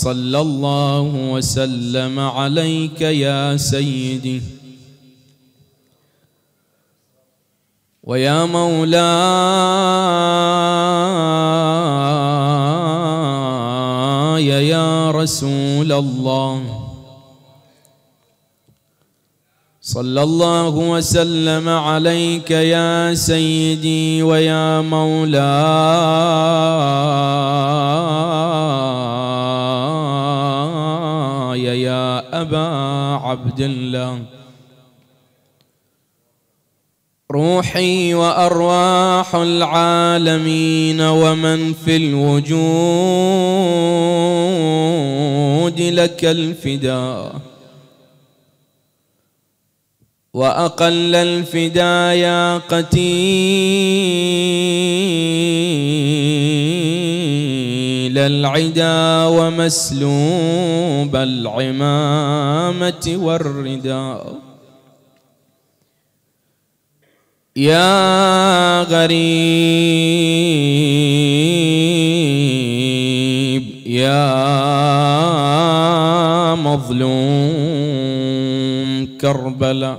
صلى الله وسلم عليك يا سيدي ويا مولاي يا رسول الله صلى الله وسلم عليك يا سيدي ويا مولاي معاي يا أبا عبد الله روحي وأرواح العالمين ومن في الوجود لك الفداء وأقل الفدايا يا قتيل العدا ومسلوب العمامة والرداء يا غريب يا مظلوم كربلاء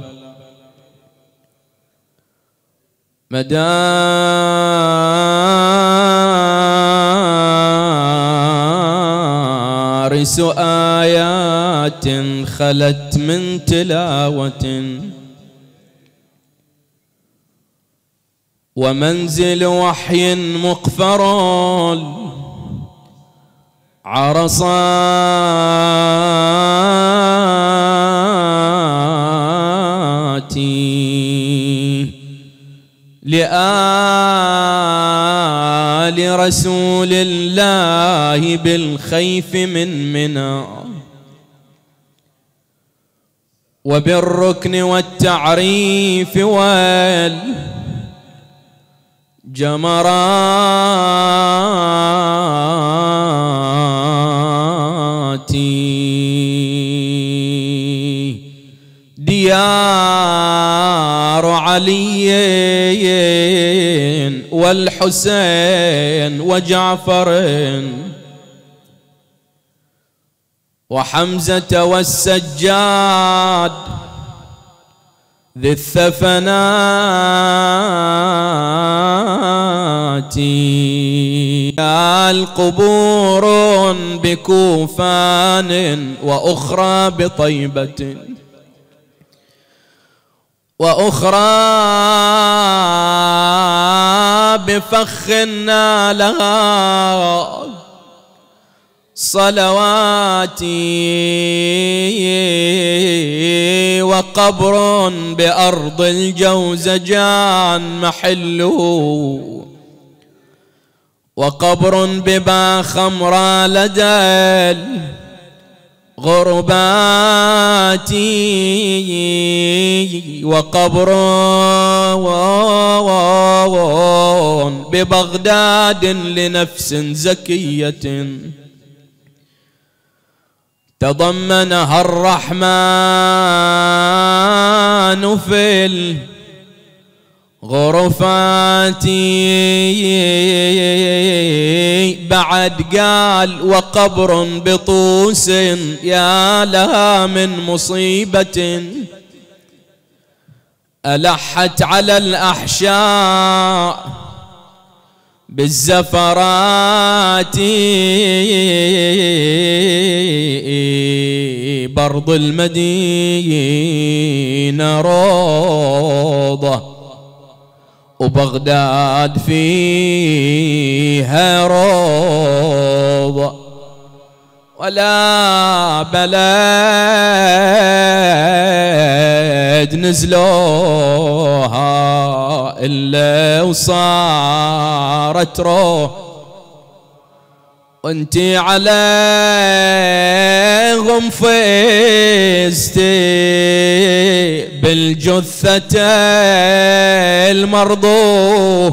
مدام فارس آيات خلت من تلاوة ومنزل وحي مقفر عرصاتي لآل لرسول الله بالخيف من منى وبالركن والتعريف والجمرات ديار علي والحسين وجعفر وحمزة والسجاد ذي الثفنات القبور بكوفان وأخرى بطيبة وأخرى بفخ لها صلواتي وقبر بأرض الجوزجان محله وقبر ببا خمرى لدى غرباتي وقبر ببغداد لنفس زكية تضمنها الرحمن في غرفاتي بعد قال وقبر بطوس يا لها من مصيبة ألحت على الأحشاء بالزفرات برض المدينة روضه وبغداد فيها روضة ولا بلد نزلوها إلا وصارت روح وانتي على فزتي بالجثة المرضو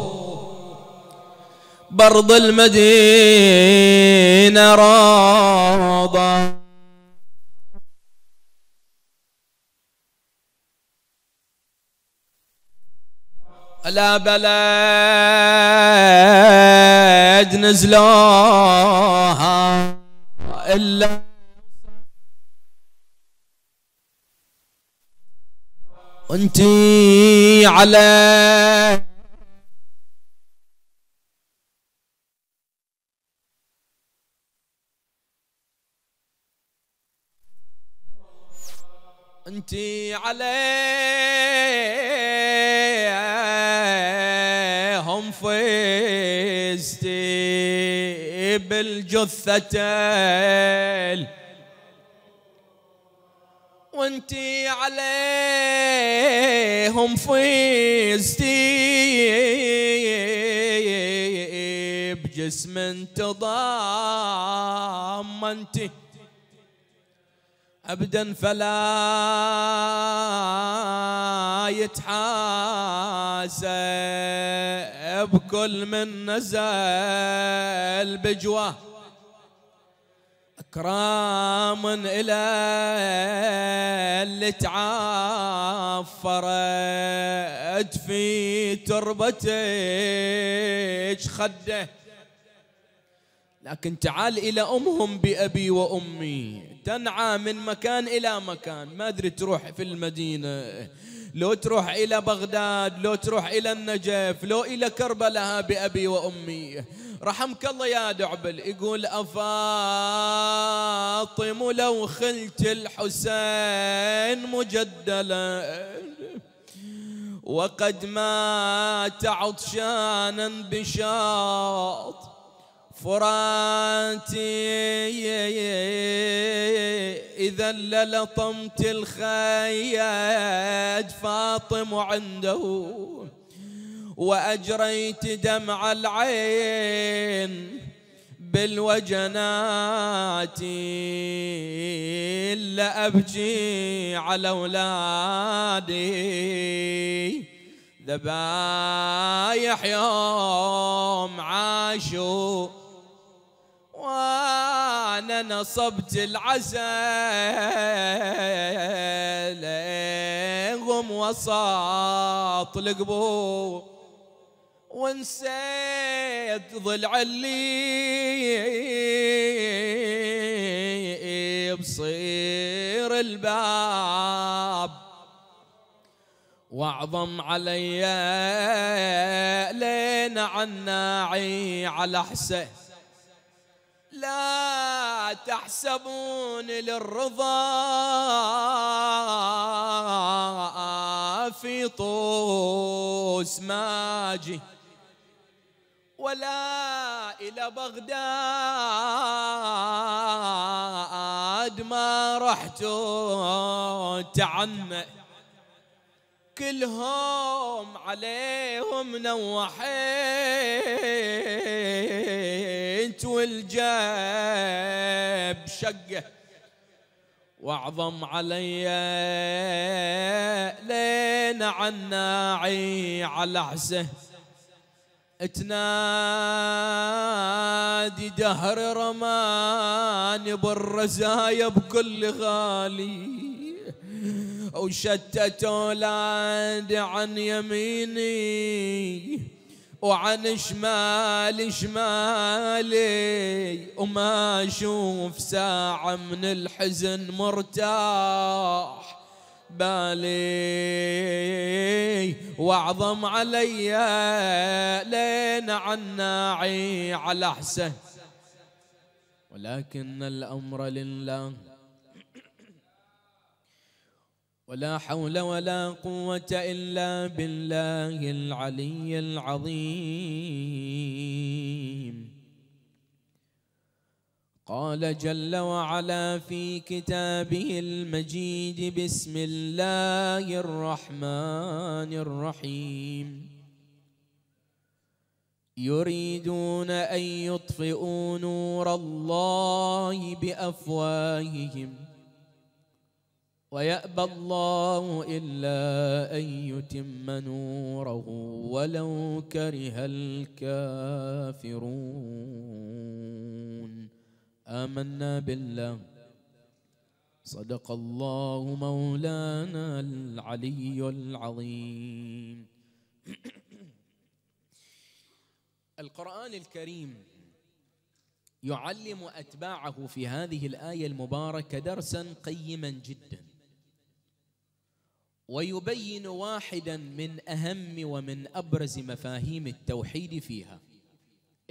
برض المدينة راضة على بلد نزلوها إلا وانتي على انتي علي فزتي بالجثة وانتي عليهم فزتي بجسم تضامنتي ابدا فلا يتحاسب بكل من نزل بجواه اكرام الى اللي تعفرت في تربتك خده لكن تعال إلى أمهم بأبي وأمي تنعى من مكان إلى مكان ما أدري تروح في المدينة لو تروح إلى بغداد لو تروح إلى النجف لو إلى كربلاء بأبي وأمي رحمك الله يا دعبل يقول أفاطم لو خلت الحسين مجدلا وقد مات عطشانا بشاط فراتي إذا للطمت الخياج فاطم عنده وأجريت دمع العين بالوجنات لأبجي على أولادي ذبايح يوم عاشوا وانا نصبت العسل لهم وسط القبور ونسيت ضلع اللي بصير الباب واعظم علي لين ناعي على حسين لا تحسبون للرضا في طوس ماجي ولا إلى بغداد ما رحت تعم كلهم عليهم نوحين البيت والجاب شقه واعظم علي لين عناعي على عزه تنادي دهر رماني بالرزايا بكل غالي وشتت اولادي عن يميني وعن شمال شمالي وما اشوف ساعة من الحزن مرتاح بالي واعظم علي لين عناعي على حسن ولكن الامر لله ولا حول ولا قوة إلا بالله العلي العظيم قال جل وعلا في كتابه المجيد بسم الله الرحمن الرحيم يريدون أن يطفئوا نور الله بأفواههم ويأبى الله إلا أن يتم نوره ولو كره الكافرون آمنا بالله صدق الله مولانا العلي العظيم القرآن الكريم يعلم أتباعه في هذه الآية المباركة درسا قيما جداً ويبين واحدا من اهم ومن ابرز مفاهيم التوحيد فيها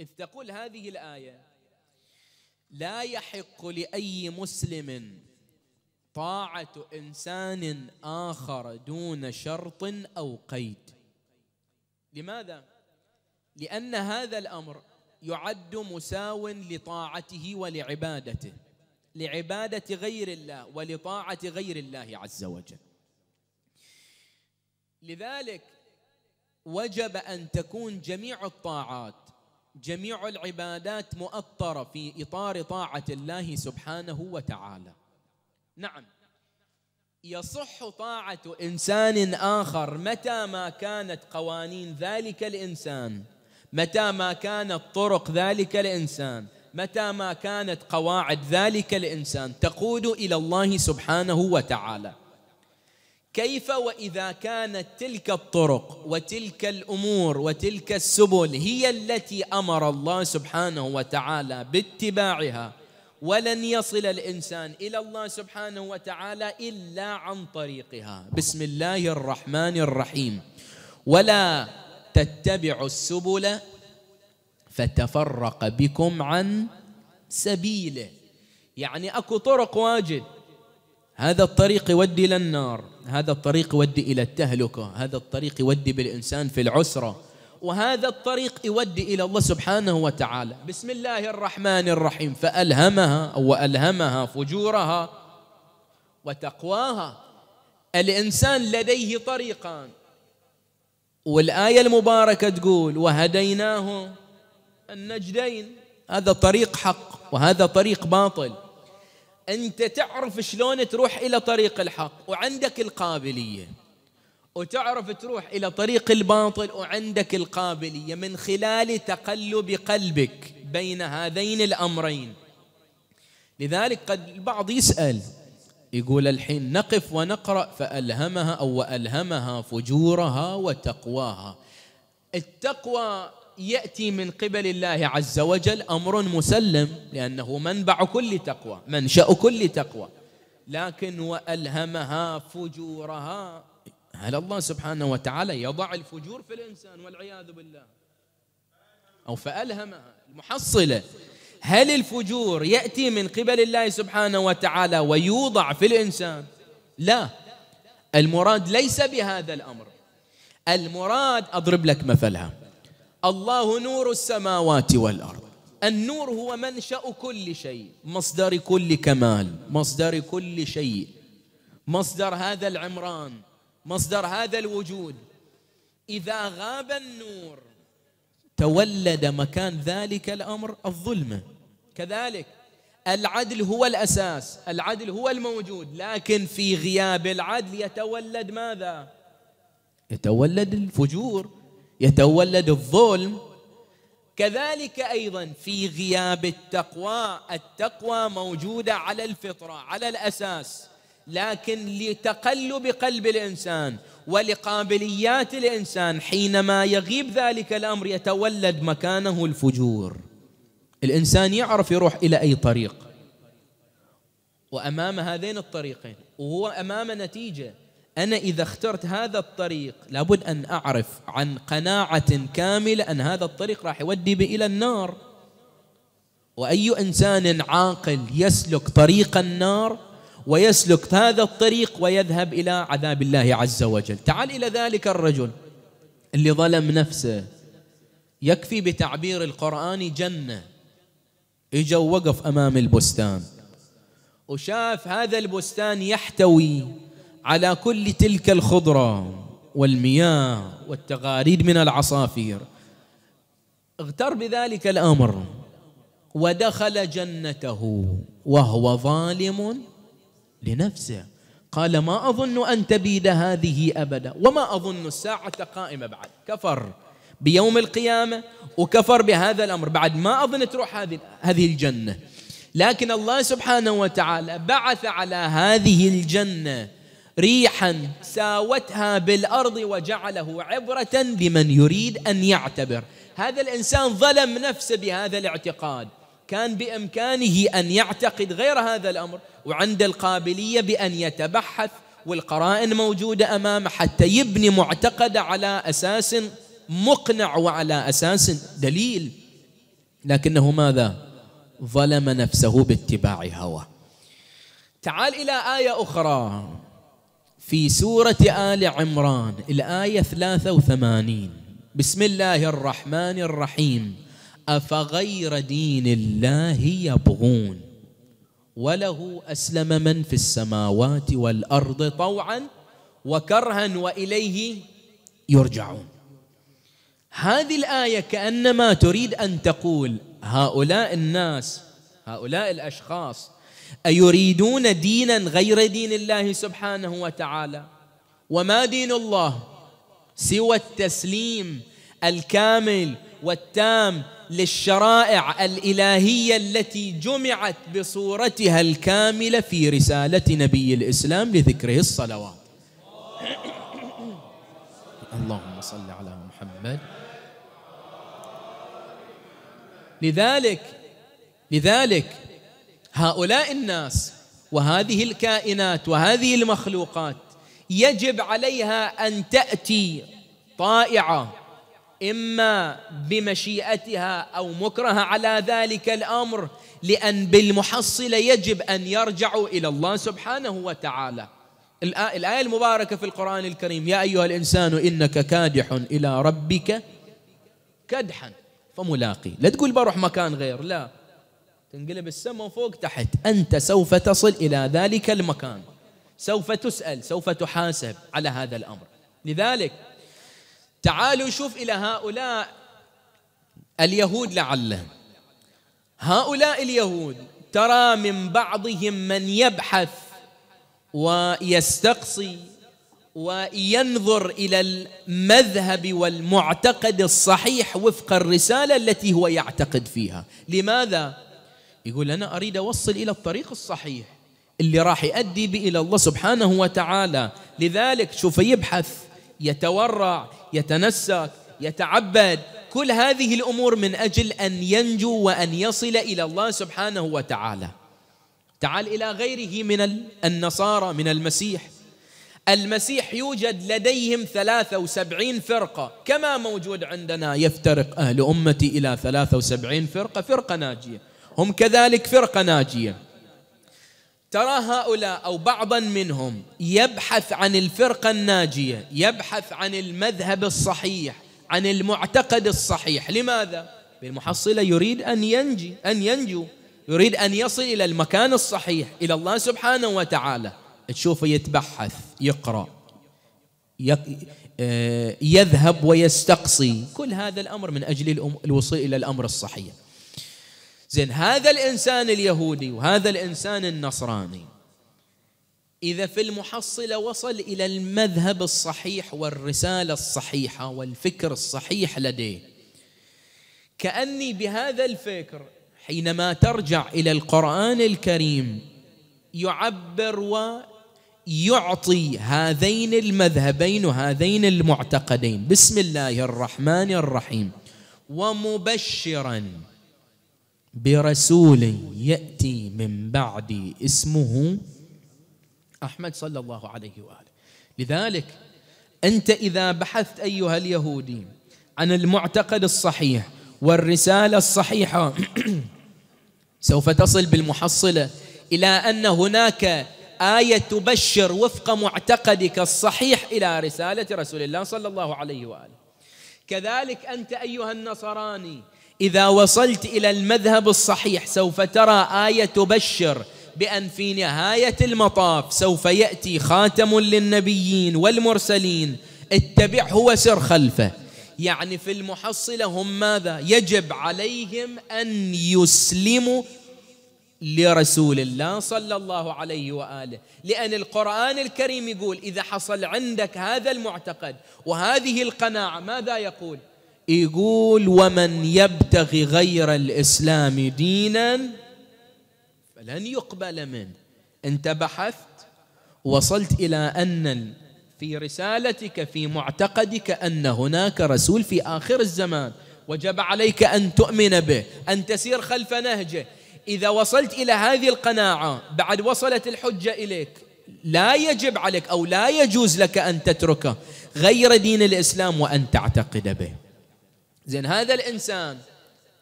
اذ تقول هذه الايه لا يحق لاي مسلم طاعه انسان اخر دون شرط او قيد لماذا لان هذا الامر يعد مساو لطاعته ولعبادته لعباده غير الله ولطاعه غير الله عز وجل لذلك وجب ان تكون جميع الطاعات جميع العبادات مؤطره في اطار طاعه الله سبحانه وتعالى نعم يصح طاعه انسان اخر متى ما كانت قوانين ذلك الانسان متى ما كانت طرق ذلك الانسان متى ما كانت قواعد ذلك الانسان تقود الى الله سبحانه وتعالى كيف واذا كانت تلك الطرق وتلك الامور وتلك السبل هي التي امر الله سبحانه وتعالى باتباعها ولن يصل الانسان الى الله سبحانه وتعالى الا عن طريقها بسم الله الرحمن الرحيم ولا تتبعوا السبل فتفرق بكم عن سبيله يعني اكو طرق واجد هذا الطريق يودي الى النار هذا الطريق يودي إلى التهلكة هذا الطريق يودي بالإنسان في العسرة وهذا الطريق يودي إلى الله سبحانه وتعالى بسم الله الرحمن الرحيم فألهمها وألهمها فجورها وتقواها الإنسان لديه طريقان والآية المباركة تقول وهديناه النجدين هذا طريق حق وهذا طريق باطل انت تعرف شلون تروح الى طريق الحق وعندك القابليه وتعرف تروح الى طريق الباطل وعندك القابليه من خلال تقلب قلبك بين هذين الامرين لذلك قد البعض يسال يقول الحين نقف ونقرا فالهمها او والهمها فجورها وتقواها التقوى ياتي من قبل الله عز وجل امر مسلم لانه منبع كل تقوى منشا كل تقوى لكن والهمها فجورها هل الله سبحانه وتعالى يضع الفجور في الانسان والعياذ بالله او فالهمها المحصله هل الفجور ياتي من قبل الله سبحانه وتعالى ويوضع في الانسان لا المراد ليس بهذا الامر المراد اضرب لك مثلها الله نور السماوات والارض النور هو منشا كل شيء مصدر كل كمال مصدر كل شيء مصدر هذا العمران مصدر هذا الوجود اذا غاب النور تولد مكان ذلك الامر الظلمه كذلك العدل هو الاساس العدل هو الموجود لكن في غياب العدل يتولد ماذا يتولد الفجور يتولد الظلم كذلك ايضا في غياب التقوى التقوى موجوده على الفطره على الاساس لكن لتقلب قلب الانسان ولقابليات الانسان حينما يغيب ذلك الامر يتولد مكانه الفجور الانسان يعرف يروح الى اي طريق وامام هذين الطريقين وهو امام نتيجه أنا إذا اخترت هذا الطريق لابد أن أعرف عن قناعة كاملة أن هذا الطريق راح يودي بي إلى النار وأي إنسان عاقل يسلك طريق النار ويسلك هذا الطريق ويذهب إلى عذاب الله عز وجل تعال إلى ذلك الرجل اللي ظلم نفسه يكفي بتعبير القرآن جنة إجا وقف أمام البستان وشاف هذا البستان يحتوي على كل تلك الخضرة والمياه والتغاريد من العصافير اغتر بذلك الأمر ودخل جنته وهو ظالم لنفسه قال ما أظن أن تبيد هذه أبدا وما أظن الساعة قائمة بعد كفر بيوم القيامة وكفر بهذا الأمر بعد ما أظن تروح هذه هذه الجنة لكن الله سبحانه وتعالى بعث على هذه الجنة ريحا ساوتها بالارض وجعله عبره لمن يريد ان يعتبر هذا الانسان ظلم نفسه بهذا الاعتقاد كان بامكانه ان يعتقد غير هذا الامر وعنده القابليه بان يتبحث والقرائن موجوده امامه حتى يبني معتقده على اساس مقنع وعلى اساس دليل لكنه ماذا ظلم نفسه باتباع هوى تعال الى ايه اخرى في سورة آل عمران الآية 83 بسم الله الرحمن الرحيم أفغير دين الله يبغون وله أسلم من في السماوات والأرض طوعا وكرها وإليه يرجعون هذه الآية كأنما تريد أن تقول هؤلاء الناس هؤلاء الأشخاص أيريدون دينا غير دين الله سبحانه وتعالى وما دين الله سوى التسليم الكامل والتام للشرائع الإلهية التي جمعت بصورتها الكاملة في رسالة نبي الإسلام لذكره الصلوات اللهم صل على محمد لذلك لذلك هؤلاء الناس وهذه الكائنات وهذه المخلوقات يجب عليها ان تاتي طائعه اما بمشيئتها او مكرها على ذلك الامر لان بالمحصله يجب ان يرجعوا الى الله سبحانه وتعالى الايه المباركه في القران الكريم يا ايها الانسان انك كادح الى ربك كدحا فملاقي لا تقول بروح مكان غير لا تنقلب السماء من فوق تحت أنت سوف تصل إلى ذلك المكان سوف تسأل سوف تحاسب على هذا الأمر لذلك تعالوا شوف إلى هؤلاء اليهود لعله هؤلاء اليهود ترى من بعضهم من يبحث ويستقصي وينظر الى المذهب والمعتقد الصحيح وفق الرساله التي هو يعتقد فيها لماذا يقول أنا أريد أوصل إلى الطريق الصحيح اللي راح يؤدي بي إلى الله سبحانه وتعالى لذلك شوف يبحث يتورع يتنسك يتعبد كل هذه الأمور من أجل أن ينجو وأن يصل إلى الله سبحانه وتعالى تعال إلى غيره من النصارى من المسيح المسيح يوجد لديهم 73 فرقة كما موجود عندنا يفترق أهل أمتي إلى 73 فرقة فرقة ناجية هم كذلك فرقة ناجية ترى هؤلاء أو بعضا منهم يبحث عن الفرقة الناجية يبحث عن المذهب الصحيح عن المعتقد الصحيح لماذا؟ بالمحصلة يريد أن ينجي أن ينجو يريد أن يصل إلى المكان الصحيح إلى الله سبحانه وتعالى تشوفه يتبحث يقرأ آه، يذهب ويستقصي كل هذا الأمر من أجل الوصول إلى الأمر الصحيح زين هذا الإنسان اليهودي وهذا الإنسان النصراني إذا في المحصلة وصل إلى المذهب الصحيح والرسالة الصحيحة والفكر الصحيح لديه كأني بهذا الفكر حينما ترجع إلى القرآن الكريم يعبر ويعطي هذين المذهبين وهذين المعتقدين بسم الله الرحمن الرحيم ومبشرا برسول يأتي من بعدي اسمه أحمد صلى الله عليه وآله لذلك أنت إذا بحثت أيها اليهودي عن المعتقد الصحيح والرسالة الصحيحة سوف تصل بالمحصلة إلى أن هناك آية تبشر وفق معتقدك الصحيح إلى رسالة رسول الله صلى الله عليه وآله كذلك أنت أيها النصراني إذا وصلت إلى المذهب الصحيح سوف ترى آية تبشر بأن في نهاية المطاف سوف يأتي خاتم للنبيين والمرسلين اتبعه وسر خلفه يعني في المحصلة هم ماذا يجب عليهم أن يسلموا لرسول الله صلى الله عليه واله، لان القران الكريم يقول اذا حصل عندك هذا المعتقد وهذه القناعه ماذا يقول؟ يقول ومن يبتغي غير الاسلام دينا فلن يقبل منه انت بحثت وصلت الى ان في رسالتك في معتقدك ان هناك رسول في اخر الزمان وجب عليك ان تؤمن به ان تسير خلف نهجه اذا وصلت الى هذه القناعه بعد وصلت الحجه اليك لا يجب عليك او لا يجوز لك ان تتركه غير دين الاسلام وان تعتقد به زين هذا الإنسان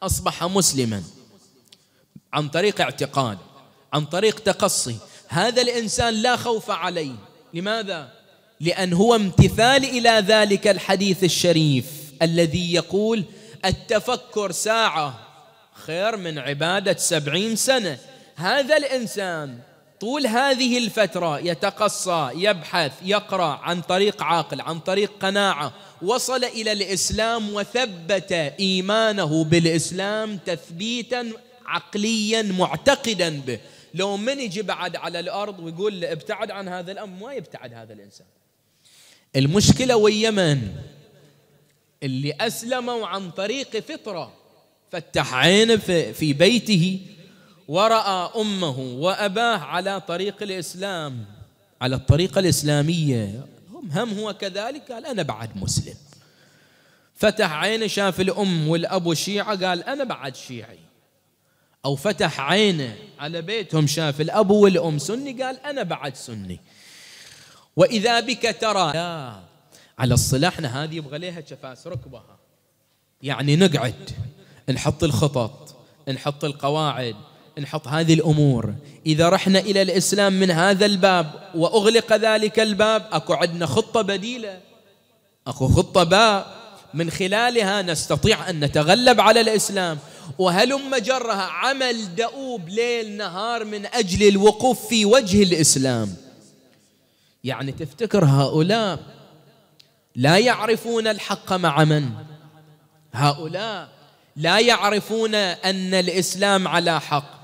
أصبح مسلما عن طريق اعتقاد عن طريق تقصي هذا الإنسان لا خوف عليه لماذا؟ لأن هو امتثال إلى ذلك الحديث الشريف الذي يقول التفكر ساعة خير من عبادة سبعين سنة هذا الإنسان طول هذه الفترة يتقصى يبحث يقرأ عن طريق عاقل عن طريق قناعة وصل إلى الإسلام وثبت إيمانه بالإسلام تثبيتا عقليا معتقدا به لو من يجي بعد على الأرض ويقول ابتعد عن هذا الأمر ما يبتعد هذا الإنسان المشكلة ويا من اللي أسلموا عن طريق فطرة فتح عينه في بيته ورأى أمه وأباه على طريق الإسلام على الطريقة الإسلامية هم هو كذلك قال أنا بعد مسلم فتح عينه شاف الأم والأب شيعة قال أنا بعد شيعي أو فتح عينه على بيتهم شاف الأب والأم سني قال أنا بعد سني وإذا بك ترى لا على الصلاحنا هذه يبغى لها شفاس ركبها يعني نقعد نحط الخطط نحط القواعد نحط هذه الأمور إذا رحنا إلى الإسلام من هذا الباب وأغلق ذلك الباب أكو عندنا خطة بديلة أكو خطة باء من خلالها نستطيع أن نتغلب على الإسلام وهلم جرها عمل دؤوب ليل نهار من أجل الوقوف في وجه الإسلام يعني تفتكر هؤلاء لا يعرفون الحق مع من هؤلاء لا يعرفون أن الإسلام على حق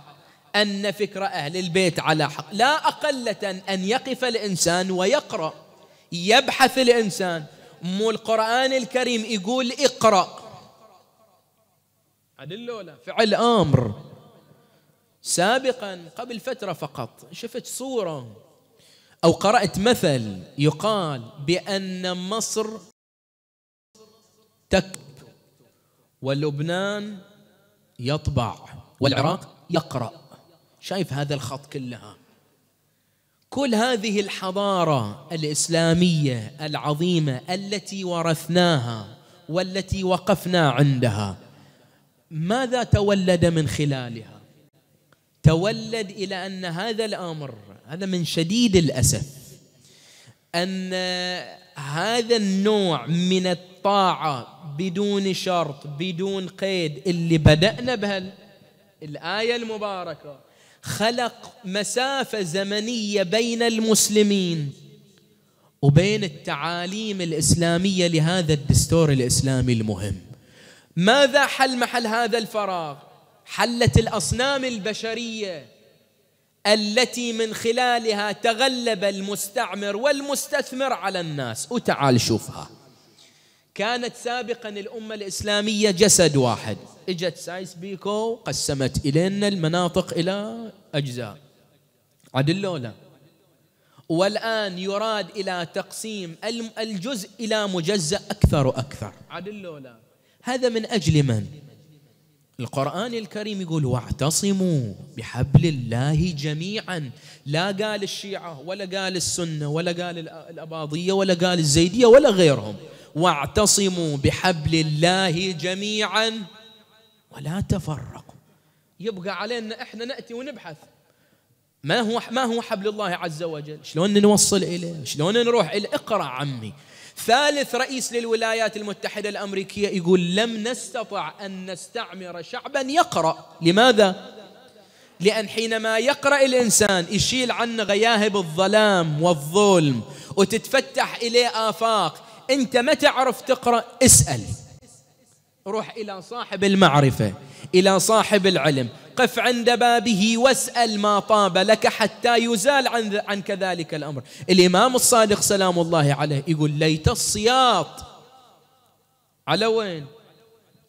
أن فكر أهل البيت على حق لا أقلة أن يقف الإنسان ويقرأ يبحث الإنسان مو القرآن الكريم يقول اقرأ عدل لا فعل أمر سابقا قبل فترة فقط شفت صورة أو قرأت مثل يقال بأن مصر تكتب ولبنان يطبع والعراق يقرأ شايف هذا الخط كلها كل هذه الحضاره الاسلاميه العظيمه التي ورثناها والتي وقفنا عندها ماذا تولد من خلالها تولد الى ان هذا الامر هذا من شديد الاسف ان هذا النوع من الطاعه بدون شرط بدون قيد اللي بدانا بها الايه المباركه خلق مسافه زمنيه بين المسلمين وبين التعاليم الاسلاميه لهذا الدستور الاسلامي المهم ماذا حل محل هذا الفراغ حلت الاصنام البشريه التي من خلالها تغلب المستعمر والمستثمر على الناس وتعال شوفها كانت سابقا الأمة الإسلامية جسد واحد إجت سايس بيكو قسمت إلينا المناطق إلى أجزاء عدل لا والآن يراد إلى تقسيم الجزء إلى مجزأ أكثر وأكثر عدل لا هذا من أجل من؟ القرآن الكريم يقول واعتصموا بحبل الله جميعا لا قال الشيعة ولا قال السنة ولا قال الأباضية ولا قال الزيدية ولا غيرهم واعتصموا بحبل الله جميعا ولا تفرقوا يبقى علينا احنا ناتي ونبحث ما هو ما هو حبل الله عز وجل شلون نوصل اليه شلون نروح اليه اقرا عمي ثالث رئيس للولايات المتحدة الأمريكية يقول لم نستطع أن نستعمر شعبا يقرأ لماذا؟ لأن حينما يقرأ الإنسان يشيل عنه غياهب الظلام والظلم وتتفتح إليه آفاق أنت ما تعرف تقرأ اسأل روح إلى صاحب المعرفة إلى صاحب العلم قف عند بابه واسأل ما طاب لك حتى يزال عن, عن كذلك الأمر الإمام الصادق سلام الله عليه يقول ليت الصياط على وين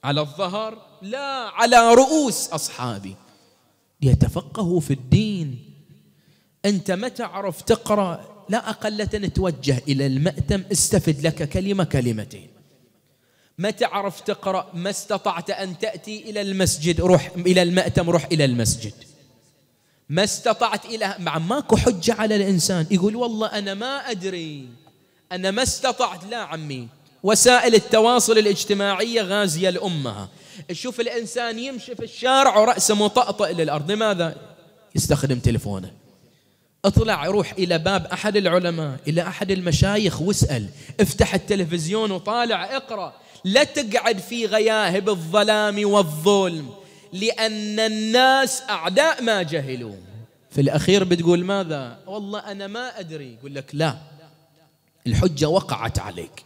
على الظهر لا على رؤوس أصحابي يتفقهوا في الدين أنت ما تعرف تقرأ لا أقل توجه إلى المأتم استفد لك كلمة كلمتين ما تعرف تقرأ ما استطعت أن تأتي إلى المسجد روح إلى المأتم روح إلى المسجد ما استطعت إلى مع ماكو حجة على الإنسان يقول والله أنا ما أدري أنا ما استطعت لا عمي وسائل التواصل الاجتماعية غازية لأمها شوف الإنسان يمشي في الشارع ورأسه مطأطئ للأرض لماذا؟ يستخدم تلفونه اطلع روح إلى باب أحد العلماء إلى أحد المشايخ واسأل افتح التلفزيون وطالع اقرأ لا تقعد في غياهب الظلام والظلم لأن الناس أعداء ما جهلوا في الأخير بتقول ماذا والله أنا ما أدري يقول لك لا الحجة وقعت عليك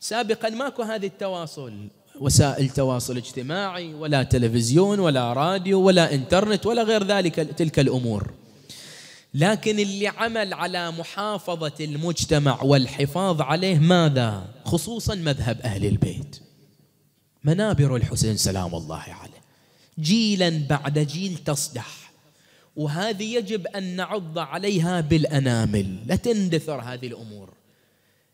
سابقا ماكو هذه التواصل وسائل تواصل اجتماعي ولا تلفزيون ولا راديو ولا انترنت ولا غير ذلك تلك الأمور لكن اللي عمل على محافظة المجتمع والحفاظ عليه ماذا؟ خصوصا مذهب أهل البيت منابر الحسين سلام الله عليه جيلا بعد جيل تصدح وهذه يجب أن نعض عليها بالأنامل لا تندثر هذه الأمور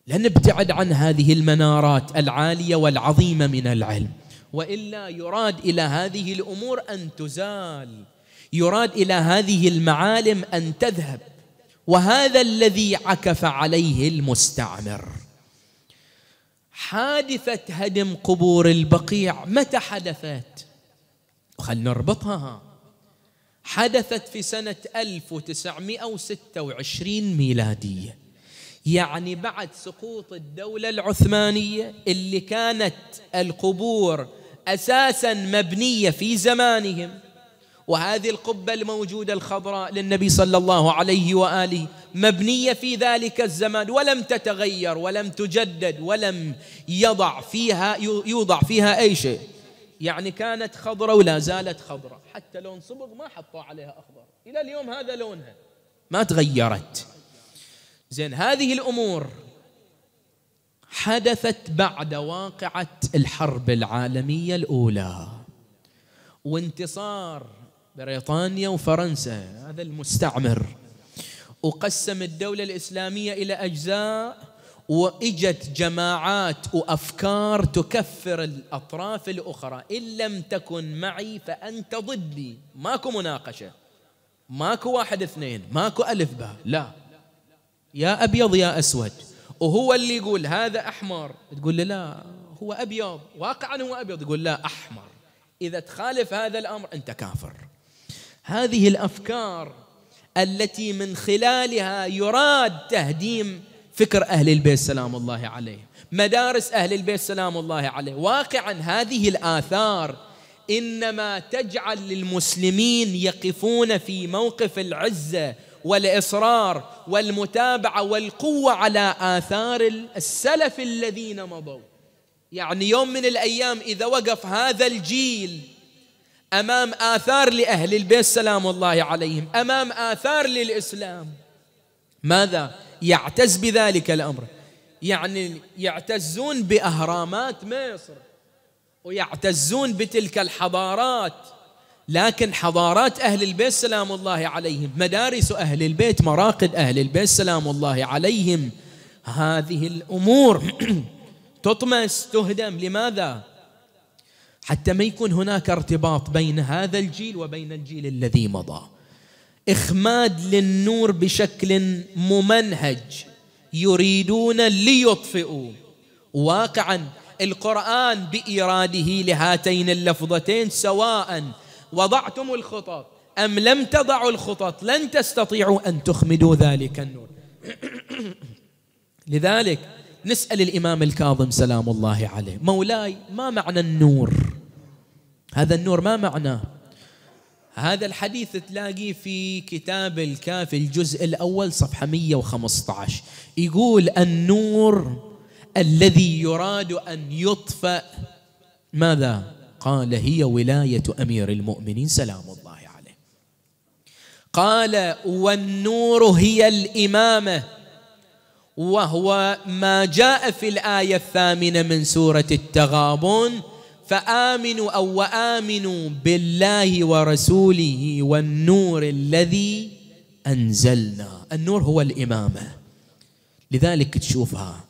لا نبتعد عن هذه المنارات العالية والعظيمة من العلم وإلا يراد إلى هذه الأمور أن تزال يراد إلى هذه المعالم أن تذهب وهذا الذي عكف عليه المستعمر حادثة هدم قبور البقيع متى حدثت؟ خلنا نربطها حدثت في سنة 1926 ميلادية يعني بعد سقوط الدولة العثمانية اللي كانت القبور أساسا مبنية في زمانهم وهذه القبة الموجودة الخضراء للنبي صلى الله عليه وآله مبنية في ذلك الزمان ولم تتغير ولم تجدد ولم يضع فيها يوضع فيها أي شيء يعني كانت خضراء ولا زالت خضراء حتى لون صبغ ما حطوا عليها أخضر إلى اليوم هذا لونها ما تغيرت زين هذه الأمور حدثت بعد واقعة الحرب العالمية الأولى وانتصار بريطانيا وفرنسا هذا المستعمر وقسم الدولة الإسلامية إلى أجزاء وإجت جماعات وأفكار تكفر الأطراف الأخرى إن لم تكن معي فأنت ضدي ماكو مناقشة ماكو واحد اثنين ماكو ألف باء لا يا أبيض يا أسود وهو اللي يقول هذا أحمر تقول له لا هو أبيض واقعا هو أبيض يقول لا أحمر إذا تخالف هذا الأمر أنت كافر هذه الافكار التي من خلالها يراد تهديم فكر اهل البيت سلام الله عليه مدارس اهل البيت سلام الله عليه واقعا هذه الاثار انما تجعل للمسلمين يقفون في موقف العزه والاصرار والمتابعه والقوه على اثار السلف الذين مضوا يعني يوم من الايام اذا وقف هذا الجيل امام اثار لاهل البيت سلام الله عليهم امام اثار للاسلام ماذا يعتز بذلك الامر يعني يعتزون باهرامات مصر ويعتزون بتلك الحضارات لكن حضارات اهل البيت سلام الله عليهم مدارس اهل البيت مراقد اهل البيت سلام الله عليهم هذه الامور تطمس تهدم لماذا حتى ما يكون هناك ارتباط بين هذا الجيل وبين الجيل الذي مضى اخماد للنور بشكل ممنهج يريدون ليطفئوا واقعا القران بايراده لهاتين اللفظتين سواء وضعتم الخطط ام لم تضعوا الخطط لن تستطيعوا ان تخمدوا ذلك النور لذلك نسال الامام الكاظم سلام الله عليه مولاي ما معنى النور هذا النور ما معناه هذا الحديث تلاقيه في كتاب الكافي الجزء الأول صفحة 115 يقول النور الذي يراد أن يطفأ ماذا؟ قال هي ولاية أمير المؤمنين سلام الله عليه قال والنور هي الإمامة وهو ما جاء في الآية الثامنة من سورة التغابن فآمنوا أو وآمنوا بالله ورسوله والنور الذي أنزلنا النور هو الإمامة لذلك تشوفها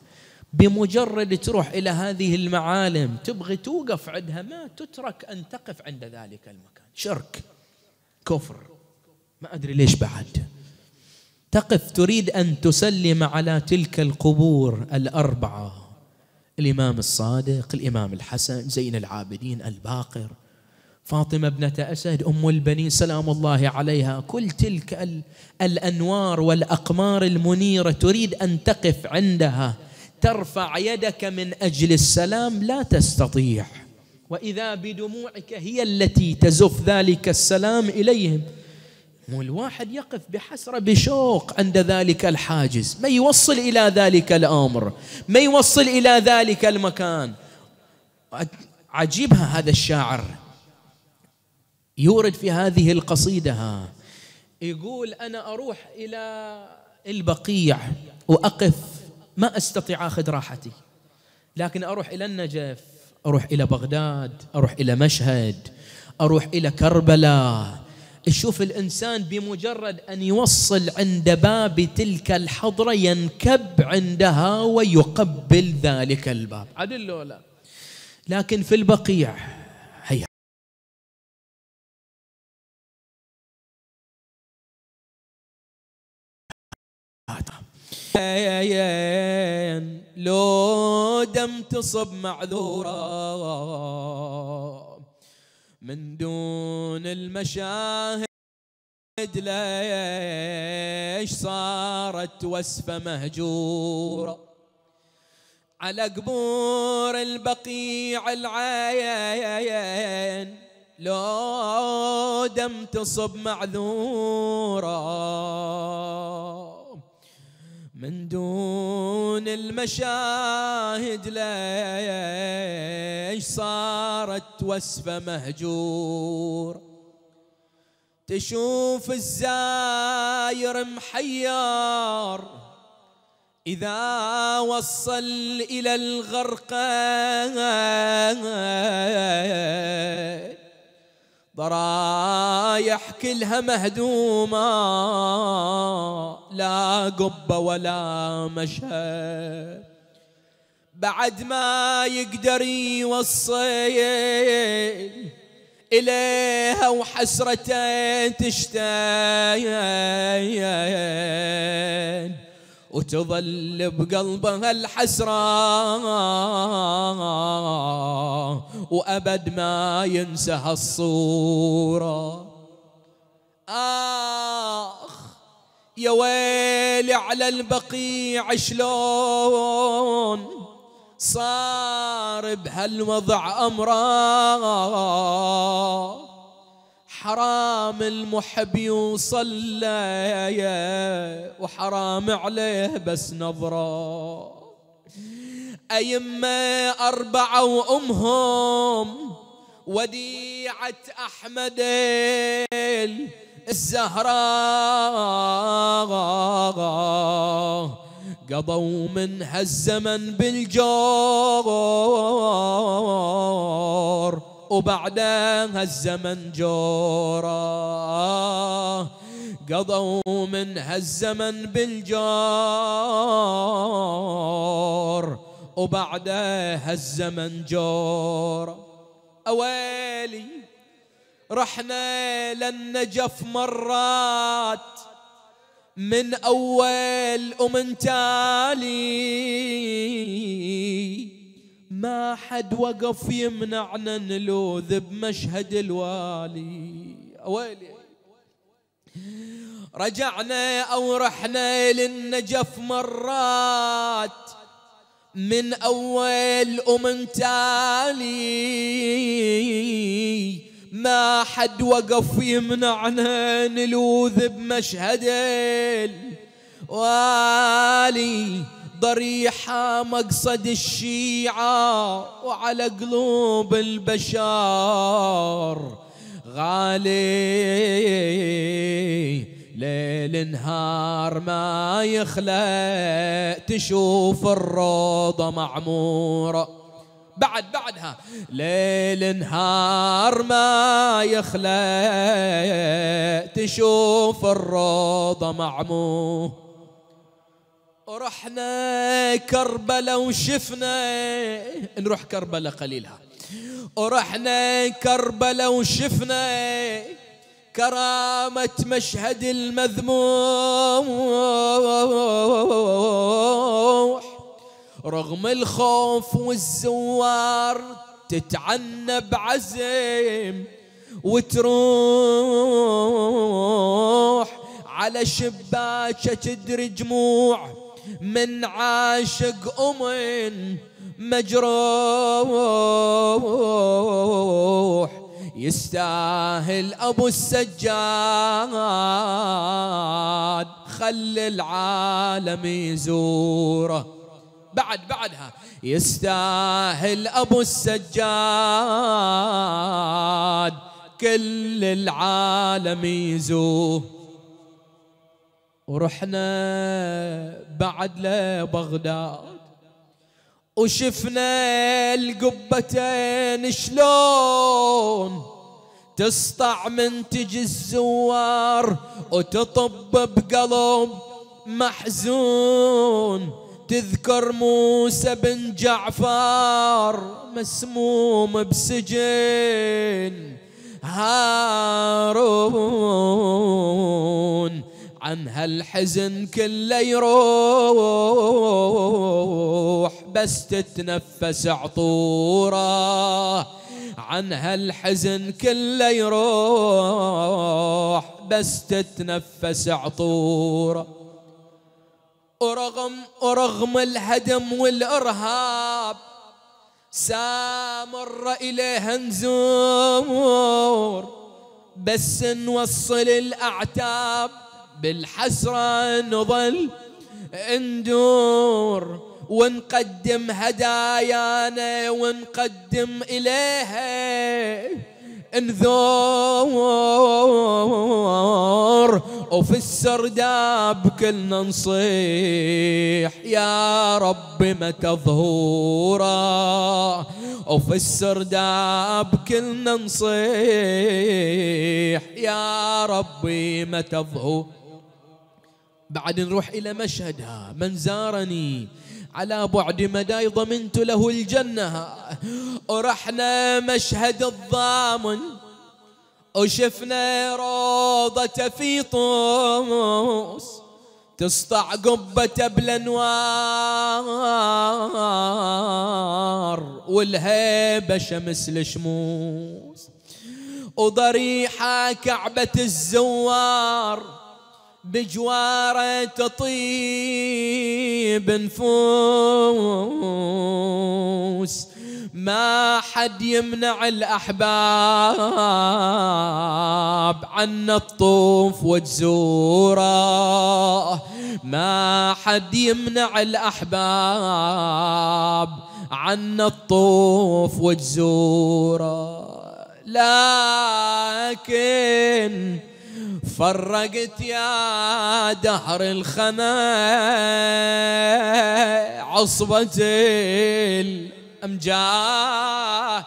بمجرد تروح إلى هذه المعالم تبغي توقف عندها ما تترك أن تقف عند ذلك المكان شرك كفر ما أدري ليش بعد تقف تريد أن تسلم على تلك القبور الأربعة الإمام الصادق الإمام الحسن زين العابدين الباقر فاطمة ابنة أسد أم البنين سلام الله عليها كل تلك الأنوار والأقمار المنيرة تريد أن تقف عندها ترفع يدك من أجل السلام لا تستطيع وإذا بدموعك هي التي تزف ذلك السلام إليهم والواحد يقف بحسرة بشوق عند ذلك الحاجز ما يوصل إلى ذلك الأمر ما يوصل إلى ذلك المكان عجيبها هذا الشاعر يورد في هذه القصيدة ها يقول أنا أروح إلى البقيع وأقف ما أستطيع أخذ راحتي لكن أروح إلى النجف أروح إلى بغداد أروح إلى مشهد أروح إلى كربلاء شوف الانسان بمجرد ان يوصل عند باب تلك الحضره ينكب عندها ويقبل ذلك الباب عدل ولا لا لكن في البقيع هيا لو دم تصب معذوره من دون المشاهد ليش صارت وسفة مهجورة على قبور البقيع العين لو دم تصب معذوره من دون المشاهد ليش صارت وصفة مهجور تشوف الزاير محيار إذا وصل إلى الغرقان ضرايح كلها مهدومة لا قبة ولا مشهد بعد ما يقدر يوصل إليها وحسرة تشتاين وتظل بقلبها الحسرة وأبد ما ينسى هالصورة آخ يا ويلي على البقيع شلون صار بهالوضع أمراض حرام المحب يوصل وحرام عليه بس نظره أيمة أربعة وأمهم وديعة أحمد الزهراء قضوا من هالزمن بالجور وبعدها الزمن جورا قضوا من هالزمن بالجار وبعدها الزمن جورا أويلي رحنا للنجف مرات من أول ومن تالي ما حد وقف يمنعنا نلوذ بمشهد الوالي ويلي رجعنا او رحنا للنجف مرات من اول ومن تالي ما حد وقف يمنعنا نلوذ بمشهد الوالي ضريحة مقصد الشيعة وعلى قلوب البشار غالي ليل نهار ما يخلى تشوف الروضة معمورة بعد بعدها ليل نهار ما يخلى تشوف الروضة معمورة ورحنا كربلاء وشفنا نروح كربلاء قليلها ورحنا كربلاء وشفنا كرامة مشهد المذموم رغم الخوف والزوار تتعنى بعزم وتروح على شباكة تدري جموع من عاشق أم مجروح يستاهل أبو السجاد خل العالم يزوره بعد بعدها يستاهل أبو السجاد كل العالم يزوره ورحنا بعد لبغداد وشفنا القبتين شلون تسطع من تجي الزوار وتطب بقلب محزون تذكر موسى بن جعفر مسموم بسجن هارون عن هالحزن كله يروح بس تتنفس عطوره عن هالحزن كله يروح بس تتنفس عطوره ورغم ورغم الهدم والارهاب سامر اليها نزور بس نوصل الاعتاب بالحسرة نظل ندور ونقدم هدايانا ونقدم إليها انذور وفي السرداب كلنا نصيح يا رب متى تظهورا وفي السرداب كلنا نصيح يا ربي متى ظهوره بعد نروح إلى مشهدها من زارني على بعد مداي ضمنت له الجنة ورحنا مشهد الضامن وشفنا روضة في طوس تسطع قبة بالانوار والهيبة شمس الشموس وضريحة كعبة الزوار بجواره تطيب نفوس ما حد يمنع الأحباب عنا الطوف وتزوره ما حد يمنع الأحباب عنا الطوف وتزوره لكن فرقت يا دهر الخمى عصبة الأمجاه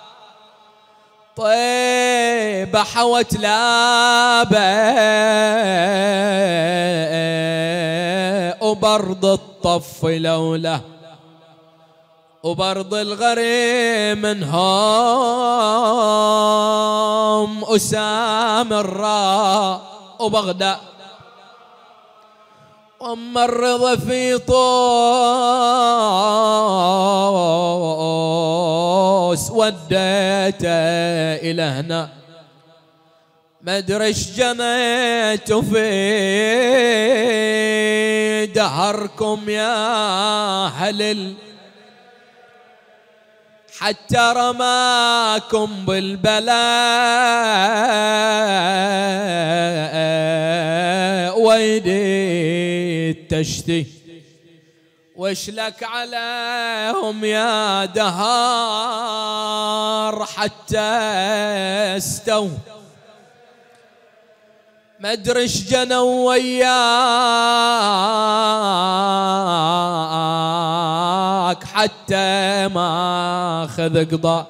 طيبة حوت لا وبرض الطف لولا وبرض الغريم منهم أسام الراس وبغداد أم الرضا في طوس وديته الى هنا ما ادري ايش جنيت في دهركم يا حلل حتى رماكم بالبلاء ويدي تشتي لك عليهم يا دهار حتى استو مدرش جنوا وياك عمرك حتى ما اخذ قضاء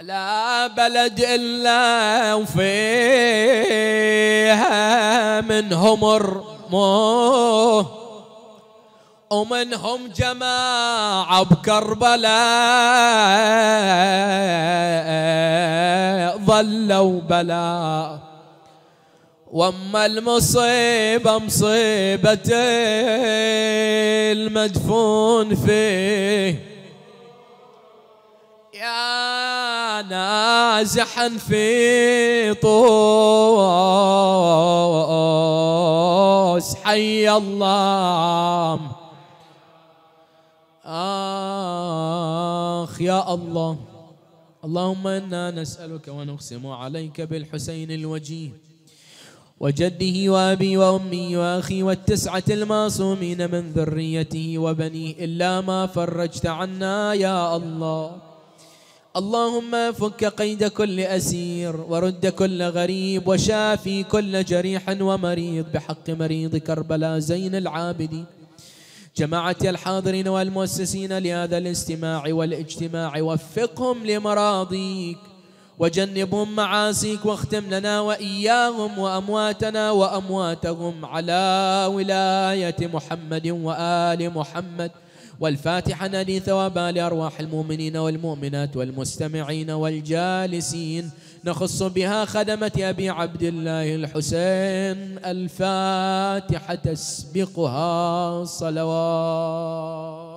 لا بلد إلا وفيها منهم رموه ومنهم جماعة بكربلاء ظلوا بلاء واما المصيبه مصيبه المدفون فيه يا نازحا في طوس حي الله آخ يا الله اللهم إنا نسألك ونقسم عليك بالحسين الوجيه وجده وأبي وأمي وأخي والتسعة المعصومين من ذريته وبنيه إلا ما فرجت عنا يا الله اللهم فك قيد كل أسير ورد كل غريب وشافي كل جريح ومريض بحق مريض كربلاء زين العابدين جماعة الحاضرين والمؤسسين لهذا الاستماع والاجتماع وفقهم لمراضيك وجنبهم معاصيك واختم لنا وإياهم وأمواتنا وأمواتهم على ولاية محمد وآل محمد والفاتحة ندي ثوابا لأرواح المؤمنين والمؤمنات والمستمعين والجالسين نخص بها خدمة أبي عبد الله الحسين الفاتحة تسبقها صلوات